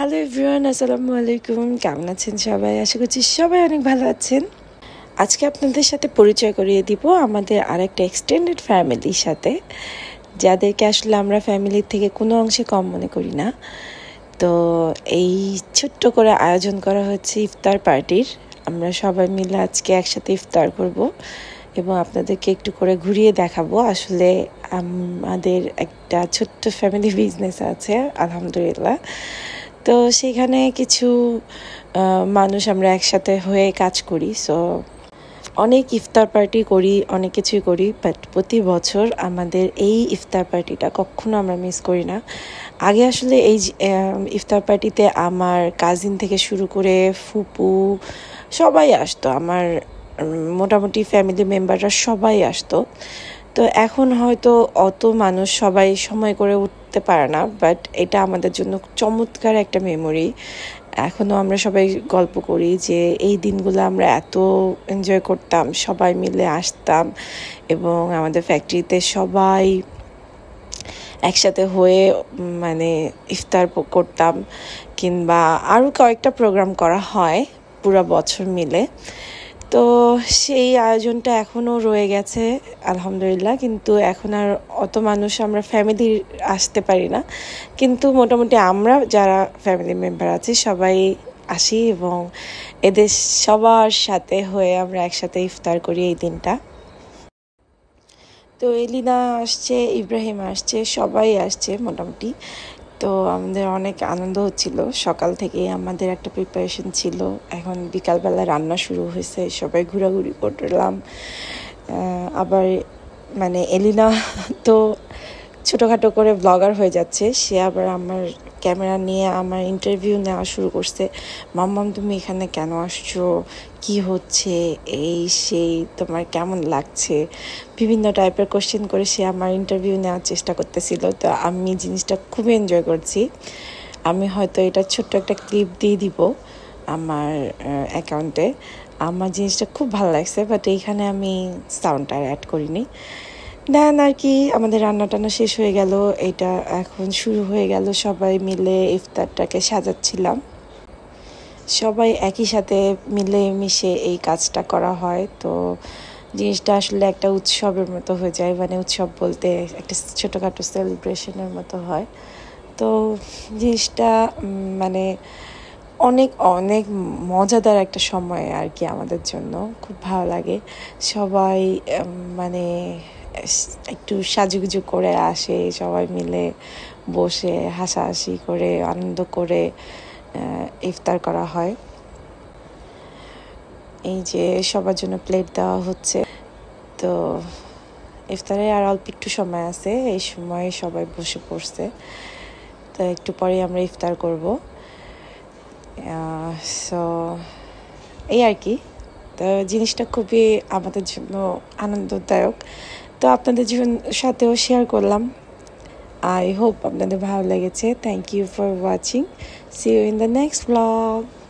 hello everyone আসসালামু আলাইকুম কেমন আছেন সবাই আশা করছি সবাই অনেক ভালো আছেন আজকে আপনাদের সাথে পরিচয় করিয়ে দিব আমাদের আরেকটা এক্সটেন্ডেড ফ্যামিলির সাথে যাদেরকে আসলে আমরা ফ্যামিলির থেকে কোনো অংশে কম মনে করি না তো এই ছোট্ট করে আয়োজন করা হচ্ছে ইফতার পার্টির আমরা সবাই মিলে আজকে একসাথে ইফতার করব এবং আপনাদেরকে একটু করে ঘুরিয়ে দেখাবো আসলে আমাদের একটা ছোট্ট ফ্যামিলি বিজনেস আছে আলহামদুলিল্লাহ তো সেখানে কিছু মানুষ আমরা একসাথে হয়ে কাজ করি সো অনেক ইফতার পার্টি করি অনেক কিছুই করি বাট প্রতি বছর আমাদের এই ইফতার পার্টিটা কখনো আমরা মিস করি না আগে আসলে এই ইফতার পার্টিতে আমার কাজিন থেকে শুরু করে ফুপু সবাই আসতো আমার মোটামুটি ফ্যামিলি মেম্বাররা সবাই আসতো তো এখন হয়তো অত মানুষ সবাই সময় করে উঠতে পারে না বাট এটা আমাদের জন্য চমৎকার একটা মেমোরি এখনও আমরা সবাই গল্প করি যে এই দিনগুলো আমরা এত এনজয় করতাম সবাই মিলে আসতাম এবং আমাদের ফ্যাক্টরিতে সবাই একসাথে হয়ে মানে ইফতার করতাম কিংবা আরও কয়েকটা প্রোগ্রাম করা হয় পুরো বছর মিলে তো সেই আয়োজনটা এখনও রয়ে গেছে আলহামদুলিল্লাহ কিন্তু এখন আর অত মানুষ আমরা ফ্যামিলি আসতে পারি না কিন্তু মোটামুটি আমরা যারা ফ্যামিলি মেম্বার আছি সবাই আসি এবং এদের সবার সাথে হয়ে আমরা একসাথে ইফতার করি এই দিনটা তো এলিনা আসছে ইব্রাহিম আসছে সবাই আসছে মোটামুটি তো আমাদের অনেক আনন্দ হচ্ছিল সকাল থেকে আমাদের একটা প্রিপারেশন ছিল এখন বিকালবেলা রান্না শুরু হয়েছে সবাই ঘোরাঘুরি করলাম আবার মানে এলিনা তো ছোটোখাটো করে ব্লগার হয়ে যাচ্ছে সে আবার আমার ক্যামেরা নিয়ে আমার ইন্টারভিউ নেওয়া শুরু করছে মাম্মাম তুমি এখানে কেন আসছো কি হচ্ছে এই সেই তোমার কেমন লাগছে বিভিন্ন টাইপের কোশ্চেন করে সে আমার ইন্টারভিউ নেওয়ার চেষ্টা করতেছিল তো আমি জিনিসটা খুবই এনজয় করছি আমি হয়তো এটা ছোট্ট একটা ক্লিপ দিয়ে দিব আমার অ্যাকাউন্টে আমার জিনিসটা খুব ভালো লাগছে বাট এইখানে আমি সাউন্ডটা অ্যাড করিনি দেন আর কি আমাদের রান্না টান্না শেষ হয়ে গেল এটা এখন শুরু হয়ে গেল সবাই মিলে ইফতারটাকে সাজাচ্ছিলাম সবাই একই সাথে মিলে মিশে এই কাজটা করা হয় তো জিনিসটা আসলে একটা উৎসবের মতো হয়ে যায় মানে উৎসব বলতে একটা ছোটোখাটো সেলিব্রেশনের মতো হয় তো জিনিসটা মানে অনেক অনেক মজাদার একটা সময় আর কি আমাদের জন্য খুব ভালো লাগে সবাই মানে একটু সাজুগুজু করে আসে সবাই মিলে বসে হাসাহাসি করে আনন্দ করে ইফতার করা হয় এই যে সবার জন্য প্লেট দেওয়া হচ্ছে তো ইফতারে আর অল্প একটু সময় আছে এই সময়ে সবাই বসে পড়ছে তো একটু পরে আমরা ইফতার করব সো এই আর কি তো জিনিসটা খুবই আমাদের জন্য আনন্দদায়ক তো আপনাদের জীবন সাথেও শেয়ার করলাম আই হোপ আপনাদের ভালো লেগেছে thank you for watching see you in the next blog